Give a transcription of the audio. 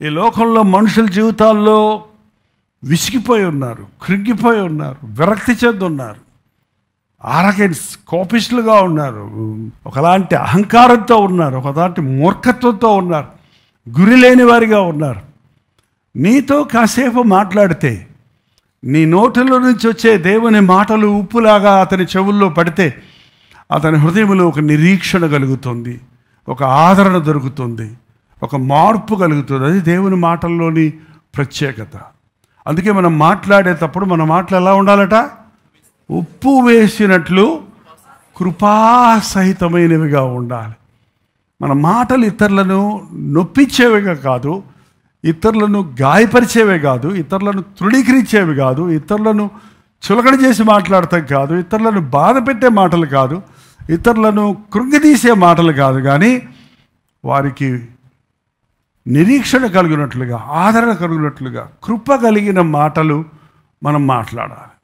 ఈ లోకంలో మనుషుల జీవితాల్లో విసిగిపోయి ఉన్నారు కృంగిపోయి ఉన్నారు విరక్తి చెందున్నారు ఆరగెన్స్ కోపిస్టులుగా ఉన్నారు ఒకలాంటి అహంకారంతో ఉన్నారు ఒకలాంటి మూర్ఖత్వంతో ఉన్నారు గురి లేని వారిగా ఉన్నారు నీతో కాసేపు మాట్లాడితే నీ నోటిలో నుంచి వచ్చే దేవుని మాటలు ఉప్పులాగా అతని చెవుల్లో పడితే అతని హృదయంలో ఒక నిరీక్షణ కలుగుతుంది ఒక ఆదరణ దొరుకుతుంది ఒక మార్పు కలుగుతుంది అది దేవుని మాటల్లోని ప్రత్యేకత అందుకే మనం మాట్లాడేటప్పుడు మన మాటలు ఎలా ఉండాలట ఉప్పు వేసినట్లు కృపాసహితమైనవిగా ఉండాలి మన మాటలు ఇతరులను నొప్పించేవిగా కాదు ఇతరులను గాయపరిచేవే కాదు ఇతరులను తృణీకరించేవి కాదు ఇతరులను చులకన చేసి మాట్లాడటం కాదు ఇతరులను బాధ పెట్టే మాటలు కాదు ఇతరులను కృంగిదీసే మాటలు కాదు కానీ వారికి నిరీక్షణ కలిగినట్లుగా ఆదరణ కలిగినట్లుగా కృప కలిగిన మాటలు మనం మాట్లాడాలి